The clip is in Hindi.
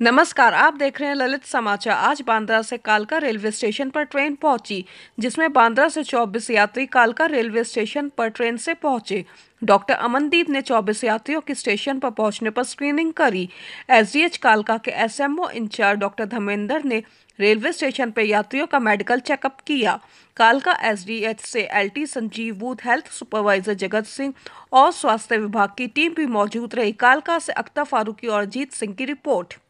नमस्कार आप देख रहे हैं ललित समाचार आज बांद्रा से कालका रेलवे स्टेशन पर ट्रेन पहुंची जिसमें बांद्रा से 24 यात्री कालका रेलवे स्टेशन पर ट्रेन से पहुंचे डॉक्टर अमनदीप ने 24 यात्रियों की स्टेशन पर पहुंचने पर स्क्रीनिंग करी एसडीएच कालका के एसएमओ इंचार्ज डॉक्टर धर्मेंद्र ने रेलवे स्टेशन पर यात्रियों का मेडिकल चेकअप किया कालका एसडीएच से LT Sanjeev booth health supervisor Jagat Singh और स्वास्थ्य विभाग की टीम भी मौजूद रही कालका से अख्तर फारूकी और अजीत सिंह की रिपोर्ट